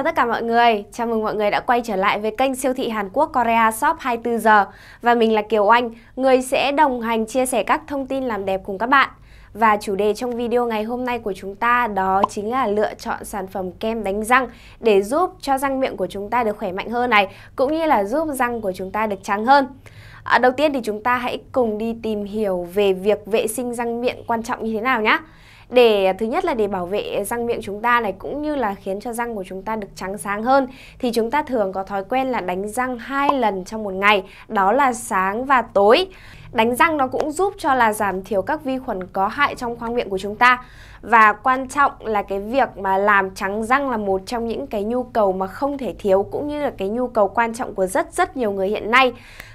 chào tất cả mọi người. Chào mừng mọi người đã quay trở lại với kênh siêu thị Hàn Quốc Korea Shop 24 giờ và mình là Kiều Anh, người sẽ đồng hành chia sẻ các thông tin làm đẹp cùng các bạn. Và chủ đề trong video ngày hôm nay của chúng ta đó chính là lựa chọn sản phẩm kem đánh răng để giúp cho răng miệng của chúng ta được khỏe mạnh hơn này, cũng như là giúp răng của chúng ta được trắng hơn. À, đầu tiên thì chúng ta hãy cùng đi tìm hiểu về việc vệ sinh răng miệng quan trọng như thế nào nhé để à, thứ nhất là để bảo vệ răng miệng chúng ta này cũng như là khiến cho răng của chúng ta được trắng sáng hơn thì chúng ta thường có thói quen là đánh răng hai lần trong một ngày đó là sáng và tối Đánh răng nó cũng giúp cho là giảm thiểu các vi khuẩn có hại trong khoang miệng của chúng ta. Và quan trọng là cái việc mà làm trắng răng là một trong những cái nhu cầu mà không thể thiếu cũng như là cái nhu cầu quan trọng của rất rất nhiều người hiện nay.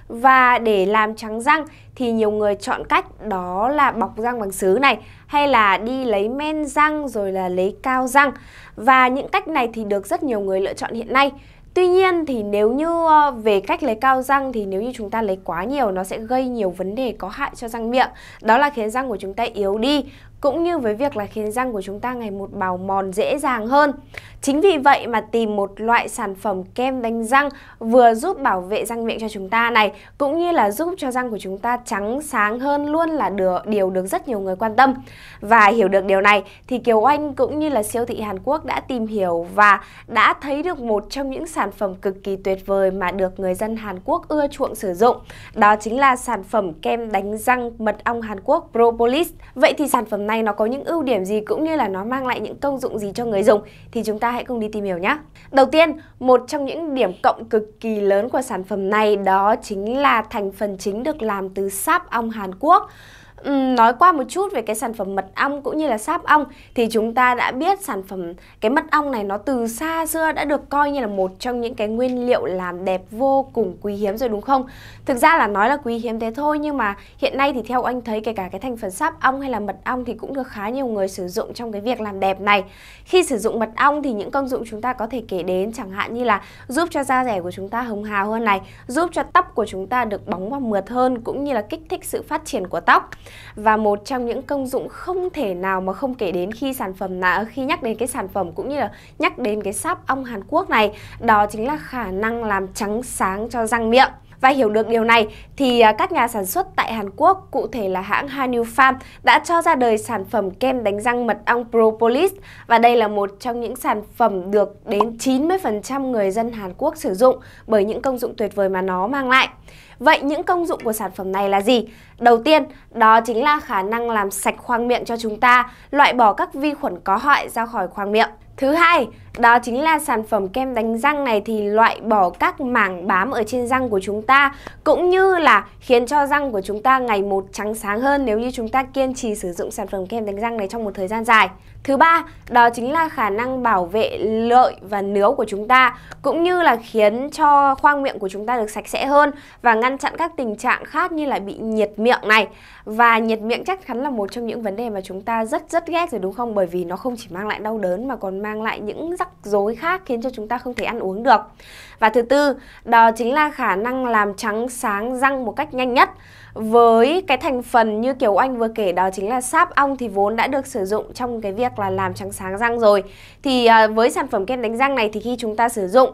Và để làm trắng răng thì nhiều người chọn cách đó là bọc răng bằng sứ này hay là đi lấy men răng rồi là lấy cao răng. Và những cách này thì được rất nhiều người lựa chọn hiện nay. Tuy nhiên thì nếu như ờ, về cách lấy cao răng thì nếu như chúng ta lấy quá nhiều nó sẽ gây nhiều vấn đề có hại cho răng miệng. Đó là khiến răng của chúng ta yếu đi, cũng như với việc là khiến răng của chúng ta ngày một bào mòn dễ dàng hơn. Chính vì vậy mà tìm một loại sản phẩm kem đánh răng vừa giúp bảo vệ răng miệng cho chúng ta này cũng như là giúp cho răng của chúng ta trắng sáng hơn luôn là được điều được rất nhiều người quan tâm. Và hiểu được điều này thì Kiều Anh cũng như là siêu thị Hàn Quốc đã tìm hiểu và đã thấy được một trong những sản phẩm cực kỳ tuyệt vời mà được người dân Hàn Quốc ưa chuộng sử dụng. Đó chính là sản phẩm kem đánh răng mật ong Hàn Quốc Propolis. Vậy thì sản phẩm này này nó có những ưu điểm gì cũng như là nó mang lại những công dụng gì cho người dùng thì chúng ta hãy cùng đi tìm hiểu nhé. Đầu tiên, một trong những điểm cộng cực kỳ lớn của sản phẩm này đó chính là thành phần chính được làm từ sáp ong Hàn Quốc nói qua một chút về cái sản phẩm mật ong cũng như là sáp ong thì chúng ta đã biết sản phẩm cái mật ong này nó từ xa xưa đã được coi như là một trong những cái nguyên liệu làm đẹp vô cùng quý hiếm rồi đúng không? Thực ra là nói là quý hiếm thế thôi nhưng mà hiện nay thì theo anh thấy kể cả cái thành phần sáp ong hay là mật ong thì cũng được khá nhiều người sử dụng trong cái việc làm đẹp này. Khi sử dụng mật ong thì những công dụng chúng ta có thể kể đến chẳng hạn như là giúp cho da rẻ của chúng ta hồng hào hơn này, giúp cho tóc của chúng ta được bóng và mượt hơn cũng như là kích thích sự phát triển của tóc và một trong những công dụng không thể nào mà không kể đến khi sản phẩm là khi nhắc đến cái sản phẩm cũng như là nhắc đến cái sáp ong Hàn Quốc này đó chính là khả năng làm trắng sáng cho răng miệng và hiểu được điều này thì à, các nhà sản xuất tại Hàn Quốc, cụ thể là hãng Hanyu Farm đã cho ra đời sản phẩm kem đánh răng mật ong Propolis và đây là một trong những sản phẩm được đến 90% người dân Hàn Quốc sử dụng bởi những công dụng tuyệt vời mà nó mang lại. Vậy những công dụng của sản phẩm này là gì? Đầu tiên, đó chính là khả năng làm sạch khoang miệng cho chúng ta, loại bỏ các vi khuẩn có hại ra khỏi khoang miệng. Thứ hai, đó chính là sản phẩm kem đánh răng này thì loại bỏ các mảng bám ở trên răng của chúng ta cũng như là khiến cho răng của chúng ta ngày một trắng sáng hơn nếu như chúng ta kiên trì sử dụng sản phẩm kem đánh răng này trong một thời gian dài. Thứ ba, đó chính là khả năng bảo vệ lợi và nướu của chúng ta cũng như là khiến cho khoang miệng của chúng ta được sạch sẽ hơn và ngăn chặn các tình trạng khác như là bị nhiệt miệng này. Và nhiệt miệng chắc chắn là một trong những vấn đề mà chúng ta rất rất ghét rồi đúng không? Bởi vì nó không chỉ mang lại đau đớn mà còn mang lại những rắc rối khác khiến cho chúng ta không thể ăn uống được. Và thứ tư, đó chính là khả năng làm trắng sáng răng một cách nhanh nhất. Với cái thành phần như Kiều Anh vừa kể đó chính là sáp ong thì vốn đã được sử dụng trong cái việc là làm trắng sáng răng rồi. Thì à, với sản phẩm kem đánh răng này thì khi chúng ta sử dụng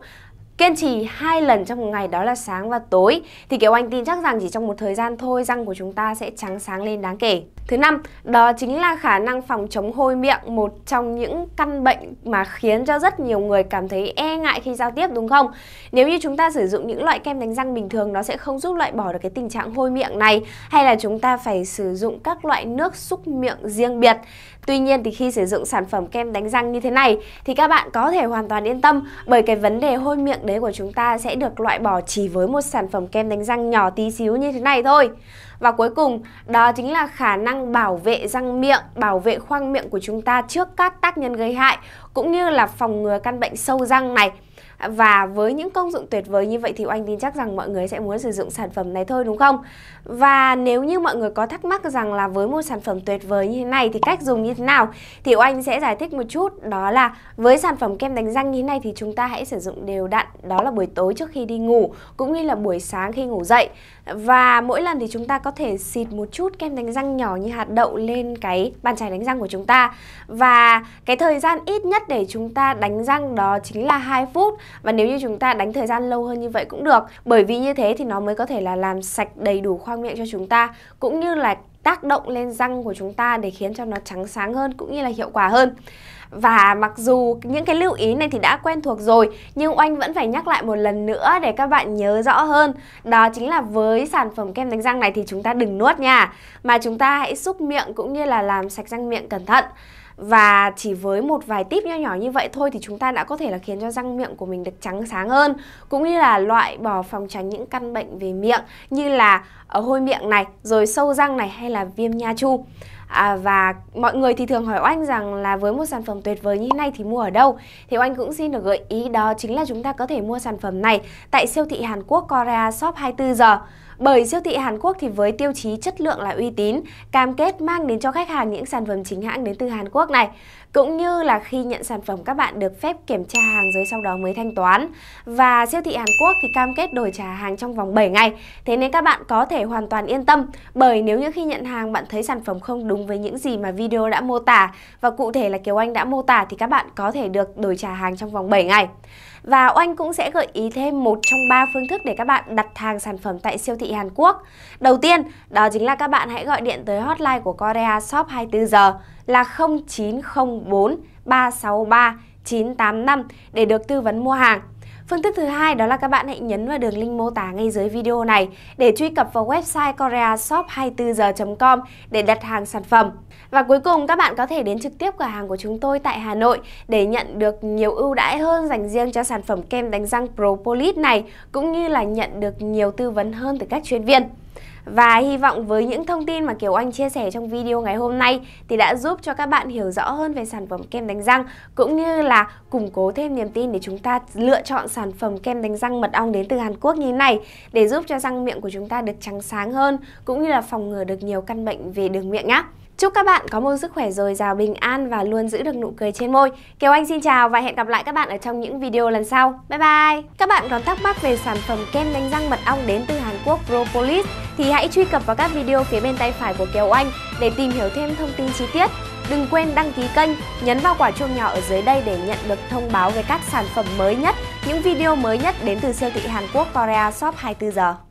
kiên trì hai lần trong một ngày đó là sáng và tối thì kiểu anh tin chắc rằng chỉ trong một thời gian thôi răng của chúng ta sẽ trắng sáng lên đáng kể. Thứ năm, đó chính là khả năng phòng chống hôi miệng, một trong những căn bệnh mà khiến cho rất nhiều người cảm thấy e ngại khi giao tiếp đúng không? Nếu như chúng ta sử dụng những loại kem đánh răng bình thường nó sẽ không giúp loại bỏ được cái tình trạng hôi miệng này hay là chúng ta phải sử dụng các loại nước xúc miệng riêng biệt. Tuy nhiên thì khi sử dụng sản phẩm kem đánh răng như thế này thì các bạn có thể hoàn toàn yên tâm bởi cái vấn đề hôi miệng đấy của chúng ta sẽ được loại bỏ chỉ với một sản phẩm kem đánh răng nhỏ tí xíu như thế này thôi. Và cuối cùng, đó chính là khả năng bảo vệ răng miệng, bảo vệ khoang miệng của chúng ta trước các tác nhân gây hại cũng như là phòng ngừa căn bệnh sâu răng này và với những công dụng tuyệt vời như vậy thì Oanh tin chắc rằng mọi người sẽ muốn sử dụng sản phẩm này thôi đúng không? Và nếu như mọi người có thắc mắc rằng là với một sản phẩm tuyệt vời như thế này thì cách dùng như thế nào thì Oanh sẽ giải thích một chút đó là với sản phẩm kem đánh răng như thế này thì chúng ta hãy sử dụng đều đặn đó là buổi tối trước khi đi ngủ cũng như là buổi sáng khi ngủ dậy và mỗi lần thì chúng ta có thể xịt một chút kem đánh răng nhỏ như hạt đậu lên cái bàn chải đánh răng của chúng ta và cái thời gian ít nhất để chúng ta đánh răng đó chính là 2 phút và nếu như chúng ta đánh thời gian lâu hơn như vậy cũng được bởi vì như thế thì nó mới có thể là làm sạch đầy đủ khoang miệng cho chúng ta cũng như là tác động lên răng của chúng ta để khiến cho nó trắng sáng hơn cũng như là hiệu quả hơn và mặc dù những cái lưu ý này thì đã quen thuộc rồi nhưng oanh vẫn phải nhắc lại một lần nữa để các bạn nhớ rõ hơn đó chính là với sản phẩm kem đánh răng này thì chúng ta đừng nuốt nha mà chúng ta hãy xúc miệng cũng như là làm sạch răng miệng cẩn thận và chỉ với một vài tip nho nhỏ như vậy thôi thì chúng ta đã có thể là khiến cho răng miệng của mình được trắng sáng hơn cũng như là loại bỏ phòng tránh những căn bệnh về miệng như là ở ờ, hôi miệng này, rồi sâu răng này hay là viêm nha chu à, và mọi người thì thường hỏi oanh rằng là với một sản phẩm tuyệt vời như thế này thì mua ở đâu thì oanh cũng xin được gợi ý đó chính là chúng ta có thể mua sản phẩm này tại siêu thị Hàn Quốc Korea Shop 24 giờ bởi siêu thị Hàn Quốc thì với tiêu chí chất lượng là uy tín, cam kết mang đến cho khách hàng những sản phẩm chính hãng đến từ Hàn Quốc này. Cũng như là khi nhận sản phẩm các bạn được phép kiểm tra hàng dưới sau đó mới thanh toán. Và siêu thị Hàn Quốc thì cam kết đổi trả hàng trong vòng 7 ngày. Thế nên các bạn có thể hoàn toàn yên tâm bởi nếu như khi nhận hàng bạn thấy sản phẩm không đúng đúng với những gì mà video đã mô tả và cụ thể là kiểu Anh đã mô tả thì các bạn có thể được đổi trả hàng trong vòng 7 ngày. Và Oanh cũng sẽ gợi ý thêm một trong ba phương thức để các bạn đặt hàng sản phẩm tại siêu thị Hàn Quốc. Đầu tiên, đó chính là các bạn hãy gọi điện tới hotline của Korea Shop 24 giờ là 0904 363 985 để được tư vấn mua hàng. Phương thức thứ hai đó là các bạn hãy nhấn vào đường link mô tả ngay dưới video này để truy cập vào website koreashop 24 h com để đặt hàng sản phẩm. Và cuối cùng các bạn có thể đến trực tiếp cửa hàng của chúng tôi tại Hà Nội để nhận được nhiều ưu đãi hơn dành riêng cho sản phẩm kem đánh răng Propolis này cũng như là nhận được nhiều tư vấn hơn từ các chuyên viên. Và hy vọng với những thông tin mà Kiều Anh chia sẻ trong video ngày hôm nay thì đã giúp cho các bạn hiểu rõ hơn về sản phẩm kem đánh răng cũng như là củng cố thêm niềm tin để chúng ta lựa chọn sản phẩm kem đánh răng mật ong đến từ Hàn Quốc như thế này để giúp cho răng miệng của chúng ta được trắng sáng hơn cũng như là phòng ngừa được nhiều căn bệnh về đường miệng nhé. Chúc các bạn có một sức khỏe dồi dào bình an và luôn giữ được nụ cười trên môi. Kiều Anh xin chào và hẹn gặp lại các bạn ở trong những video lần sau. Bye bye! Các bạn còn thắc mắc về sản phẩm kem đánh răng mật ong đến từ Hàn Quốc Propolis thì hãy truy cập vào các video phía bên tay phải của Kiều Anh để tìm hiểu thêm thông tin chi tiết. Đừng quên đăng ký kênh, nhấn vào quả chuông nhỏ ở dưới đây để nhận được thông báo về các sản phẩm mới nhất, những video mới nhất đến từ siêu thị Hàn Quốc Korea Shop 24 giờ.